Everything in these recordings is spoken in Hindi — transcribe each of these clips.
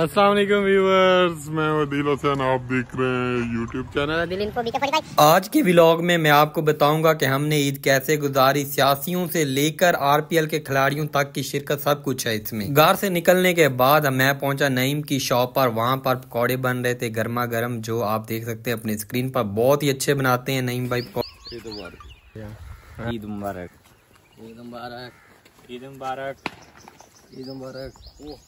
असलम व्यूवर्स मैं वदील हुसैन आप देख रहे हैं यूट्यूब चैनल आज के व्लॉग में मैं आपको बताऊंगा कि हमने ईद कैसे गुजारी सियासियों से लेकर आरपीएल के खिलाड़ियों तक की शिरकत सब कुछ है इसमें घर से निकलने के बाद मैं पहुंचा नईम की शॉप पर वहां पर पकौड़े बन रहे थे गर्मा गर्म जो आप देख सकते हैं अपने स्क्रीन पर बहुत ही अच्छे बनाते हैं नईम भाई पकौड़े ईद मुबारक ईद मुबारक ईद मुबारक ईद मुबारक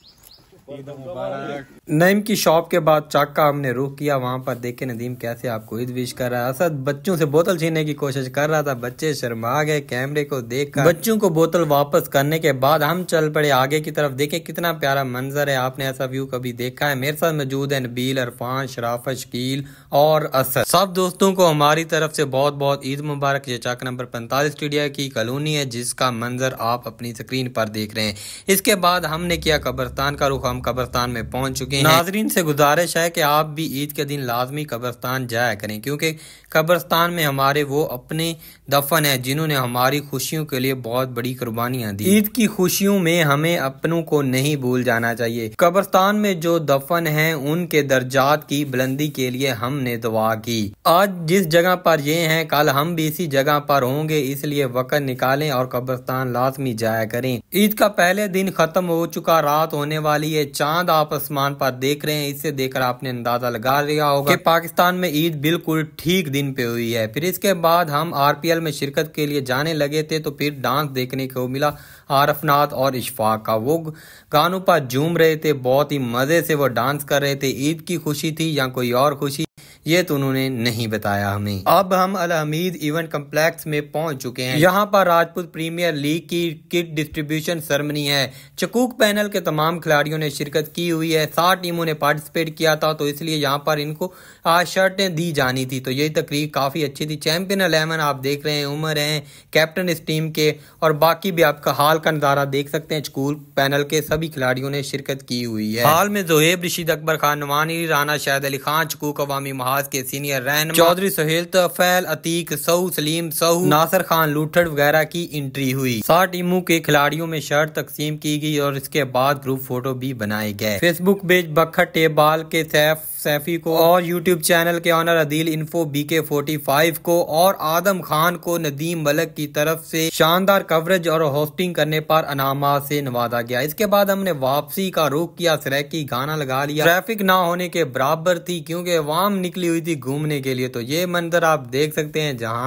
नईम की शॉप के बाद चाक का हमने रुख किया वहाँ पर देखे नदीम कैसे आपको ईद विश कर रहा है असद बच्चों से बोतल छीनने की कोशिश कर रहा था बच्चे शर्मा गए कैमरे को देखकर बच्चों को बोतल वापस करने के बाद हम चल पड़े आगे की तरफ देखे कितना प्यारा मंजर है आपने ऐसा व्यू कभी देखा है मेरे साथ मौजूद है नबील अरफान शराफ शकील और असद सब दोस्तों को हमारी तरफ से बहुत बहुत ईद मुबारक ये चाक नंबर पैंतालीस स्टूडियो की कॉलोनी है जिसका मंजर आप अपनी स्क्रीन पर देख रहे हैं इसके बाद हमने किया कब्रस्तान का रुख हम कब्रस्तान में पहुंच चुके हैं नाजरीन से गुजारिश है कि आप भी ईद के दिन लाजमी कब्रस्तान जाया करें क्योंकि कब्रस्तान में हमारे वो अपने दफन है जिन्होंने हमारी खुशियों के लिए बहुत बड़ी कुर्बानियाँ दी ईद की खुशियों में हमें अपनों को नहीं भूल जाना चाहिए कब्रस्तान में जो दफन है उनके दर्जात की बुलंदी के लिए हमने दुआ की आज जिस जगह पर ये है कल हम भी इसी जगह पर होंगे इसलिए वक़्त निकालें और कब्रस्तान लाजमी जाया करें ईद का पहले दिन खत्म हो चुका रात होने वाली ये चांद आप आसमान पर देख रहे हैं इसे देखकर आपने अंदाजा लगा लिया होगा कि पाकिस्तान में ईद बिल्कुल ठीक दिन पे हुई है फिर इसके बाद हम आरपीएल में शिरकत के लिए जाने लगे थे तो फिर डांस देखने को मिला आरफनाथ और इशफाक का वो गानों पर झूम रहे थे बहुत ही मज़े से वो डांस कर रहे थे ईद की खुशी थी या कोई और खुशी ये तो उन्होंने नहीं बताया हमें अब हम अल हमीद इवेंट कम्प्लेक्स में पहुंच चुके हैं यहाँ पर राजपूत प्रीमियर लीग की किट डिस्ट्रीब्यूशन सेरेमनी है चकूक पैनल के तमाम खिलाड़ियों ने शिरकत की हुई है सात टीमों ने पार्टिसिपेट किया था तो इसलिए यहाँ पर इनको आज शर्टें दी जानी थी तो यही तकरीर काफ़ी अच्छी थी चैंपियन अलेवन आप देख रहे हैं उमर हैं कैप्टन इस टीम के और बाकी भी आपका हाल का नज़ारा देख सकते हैं स्कूल पैनल के सभी खिलाड़ियों ने शिरकत की हुई है हाल में जोहेब रशीद अकबर खान नवानी राना शाहिद अली खान चकूक अवामी महा नवाज के सीनियर रहन चौधरी सुहेल तफैल अतीक सऊ सलीम सऊ नासर खान लूठड़ वगैरह की एंट्री हुई सात टीमों के खिलाड़ियों में शर्ट तकसीम की गई और इसके बाद ग्रुप फोटो भी बनाए गए फेसबुक पेज बखर टेबाल के सैफ सैफी को और यूट्यूब चैनल के owner Adeel info B K forty five को और आदम खान को नदीम मलक की तरफ से शानदार कवरेज और होस्टिंग करने पर अनामा से नवाजा गया इसके बाद हमने वापसी का रुख किया सरैकी गाना लगा लिया ट्रैफिक ना होने के बराबर थी क्योंकि वाम निकली निकली हुई थी घूमने के लिए तो ये मंदिर आप देख सकते हैं जहाँ